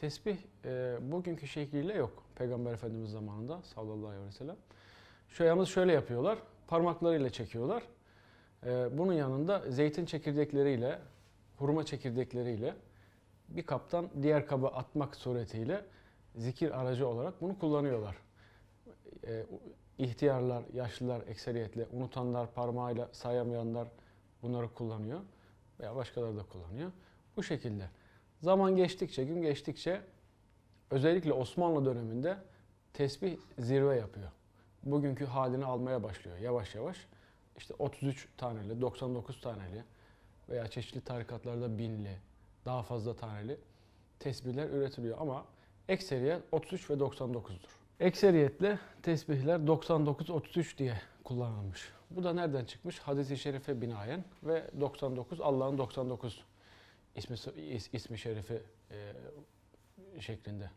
Tesbih e, bugünkü şekliyle yok. Peygamber Efendimiz zamanında sallallahu aleyhi ve sellem. Şöyle, şöyle yapıyorlar. Parmaklarıyla çekiyorlar. E, bunun yanında zeytin çekirdekleriyle, hurma çekirdekleriyle bir kaptan diğer kaba atmak suretiyle zikir aracı olarak bunu kullanıyorlar. E, ihtiyarlar, yaşlılar ekseriyetle, unutanlar, parmağıyla sayamayanlar bunları kullanıyor veya başkaları da kullanıyor. Bu şekilde. Zaman geçtikçe, gün geçtikçe özellikle Osmanlı döneminde tesbih zirve yapıyor. Bugünkü halini almaya başlıyor yavaş yavaş. İşte 33 taneli, 99 taneli veya çeşitli tarikatlarda binli, daha fazla taneli tesbihler üretiliyor ama ekseriyet 33 ve 99'dur. Ekseriyetle tesbihler 99-33 diye kullanılmış. Bu da nereden çıkmış? Hadis-i şerife binaen ve 99 Allah'ın 99 ismi, is, ismi şerifi e, şeklinde.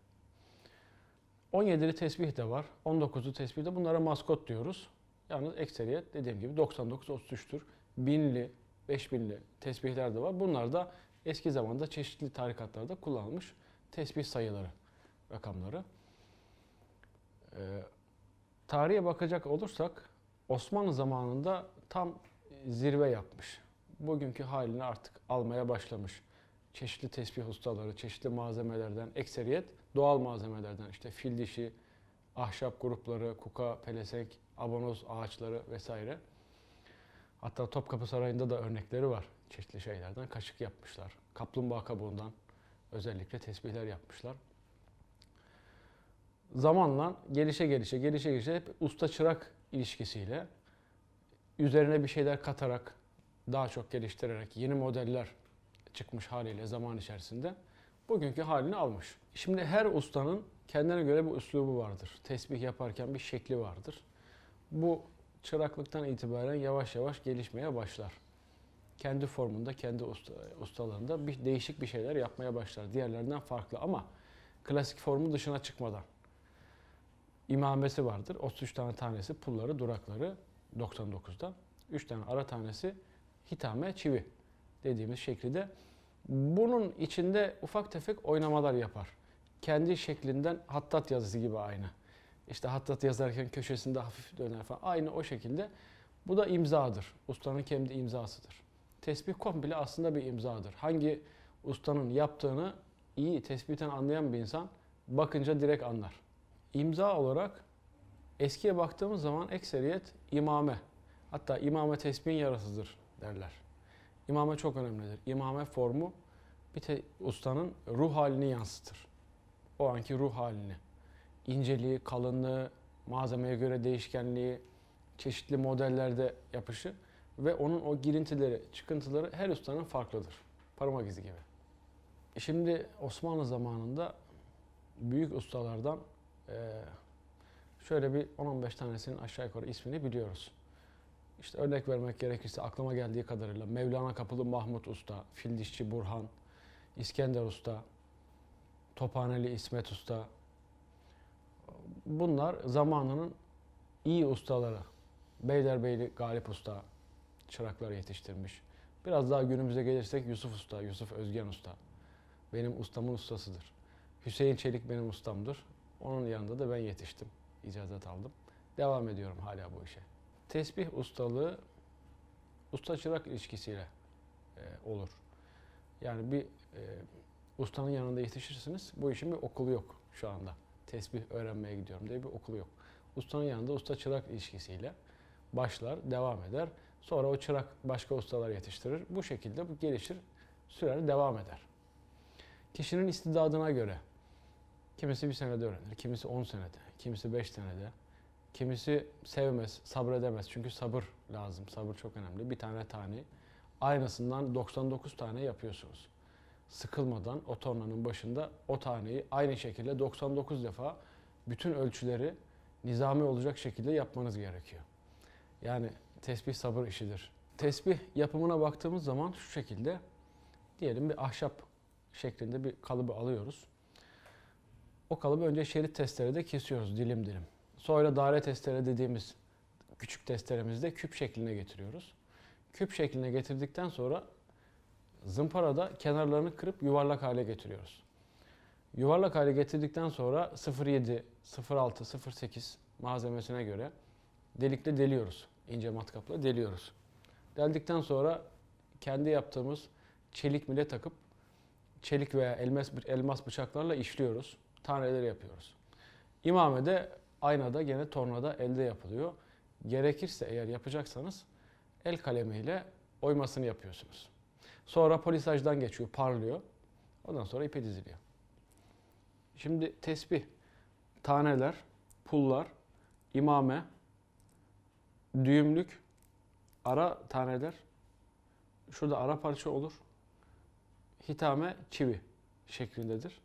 17'li tesbih de var. 19'lu tesbih de. Bunlara maskot diyoruz. Yalnız ekseriyet dediğim gibi 99-33'tür. Binli, 5000'li tesbihler de var. Bunlar da eski zamanda çeşitli tarikatlarda kullanılmış tesbih sayıları, rakamları. Ee, tarihe bakacak olursak Osmanlı zamanında tam zirve yapmış. Bugünkü halini artık almaya başlamış çeşitli tesbih ustaları, çeşitli malzemelerden, ekseriyet doğal malzemelerden işte fil dişi, ahşap grupları, kuka, pelesek, abonoz ağaçları vesaire. Hatta Topkapı Sarayı'nda da örnekleri var çeşitli şeylerden. Kaşık yapmışlar. Kaplumbağa kabuğundan özellikle tesbihler yapmışlar. Zamanla gelişe gelişe, gelişe gelişe hep usta çırak ilişkisiyle üzerine bir şeyler katarak, daha çok geliştirerek, yeni modeller çıkmış haliyle zaman içerisinde bugünkü halini almış. Şimdi her ustanın kendine göre bir üslubu vardır. Tesbih yaparken bir şekli vardır. Bu çıraklıktan itibaren yavaş yavaş gelişmeye başlar. Kendi formunda, kendi usta, ustalarında bir değişik bir şeyler yapmaya başlar. Diğerlerinden farklı ama klasik formun dışına çıkmadan. İmamesi vardır. 33 tane tanesi pulları, durakları 99'da. 3 tane ara tanesi hitame, çivi dediğimiz şekilde bunun içinde ufak tefek oynamalar yapar. Kendi şeklinden hattat yazısı gibi aynı. İşte hattat yazarken köşesinde hafif döner falan. Aynı o şekilde. Bu da imzadır. Ustanın kendi imzasıdır. Tesbih komple aslında bir imzadır. Hangi ustanın yaptığını iyi tespiten anlayan bir insan bakınca direkt anlar. İmza olarak eskiye baktığımız zaman ekseriyet imame. Hatta imame tesbihin yarasıdır derler. İmame çok önemlidir. İmame formu bir te, ustanın ruh halini yansıtır. O anki ruh halini. İnceliği, kalınlığı, malzemeye göre değişkenliği, çeşitli modellerde yapışı ve onun o girintileri, çıkıntıları her ustanın farklıdır. Parmak izi gibi. E şimdi Osmanlı zamanında büyük ustalardan e, şöyle bir 10-15 tanesinin aşağı yukarı ismini biliyoruz. İşte örnek vermek gerekirse aklıma geldiği kadarıyla Mevlana Kapılı Mahmut Usta, Fildişçi Burhan, İskender Usta, Tophaneli İsmet Usta. Bunlar zamanının iyi ustaları. Beylerbeyli Galip Usta çırakları yetiştirmiş. Biraz daha günümüze gelirsek Yusuf Usta, Yusuf Özgen Usta. Benim ustamın ustasıdır. Hüseyin Çelik benim ustamdır. Onun yanında da ben yetiştim. İcazet aldım. Devam ediyorum hala bu işe tesbih ustalığı usta çırak ilişkisiyle e, olur. Yani bir e, ustanın yanında yetişirsiniz. Bu işin bir okulu yok şu anda. Tesbih öğrenmeye gidiyorum diye bir okulu yok. Ustanın yanında usta çırak ilişkisiyle başlar, devam eder. Sonra o çırak başka ustalar yetiştirir. Bu şekilde bu gelişir, sürer, devam eder. Kişinin istidadına göre kimisi bir senede öğrenir, kimisi 10 senede, kimisi 5 senede, Kimisi sevmez, sabredemez. Çünkü sabır lazım. Sabır çok önemli. Bir tane tane aynasından 99 tane yapıyorsunuz. Sıkılmadan o tornanın başında o taneyi aynı şekilde 99 defa bütün ölçüleri nizami olacak şekilde yapmanız gerekiyor. Yani tesbih sabır işidir. Tesbih yapımına baktığımız zaman şu şekilde diyelim bir ahşap şeklinde bir kalıbı alıyoruz. O kalıbı önce şerit testerede kesiyoruz dilim dilim. Sonra daire testere dediğimiz küçük testeremizde küp şekline getiriyoruz. Küp şekline getirdikten sonra zımpara da kenarlarını kırıp yuvarlak hale getiriyoruz. Yuvarlak hale getirdikten sonra 0.7, 0.6, 0.8 malzemesine göre delikle deliyoruz. İnce matkapla deliyoruz. Deldikten sonra kendi yaptığımız çelik mile takıp çelik veya elmas, elmas bıçaklarla işliyoruz. Taneleri yapıyoruz. İmamede aynada gene tornada elde yapılıyor. Gerekirse eğer yapacaksanız el kalemiyle oymasını yapıyorsunuz. Sonra polisajdan geçiyor, parlıyor. Ondan sonra ipe diziliyor. Şimdi tesbih, taneler, pullar, imame, düğümlük, ara taneler, şurada ara parça olur. Hitame, çivi şeklindedir.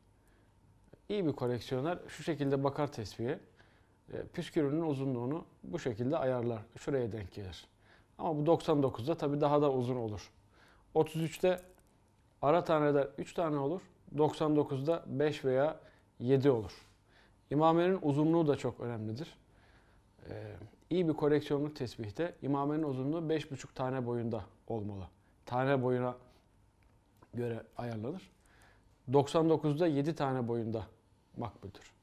İyi bir koleksiyoner şu şekilde bakar tesbihe. E, püskürünün uzunluğunu bu şekilde ayarlar. Şuraya denk gelir. Ama bu 99'da tabii daha da uzun olur. 33'te ara taneden 3 tane olur. 99'da 5 veya 7 olur. İmamenin uzunluğu da çok önemlidir. Ee, iyi bir koleksiyonlu tesbihte imamenin uzunluğu 5,5 tane boyunda olmalı. Tane boyuna göre ayarlanır. 99'da 7 tane boyunda makbuldür.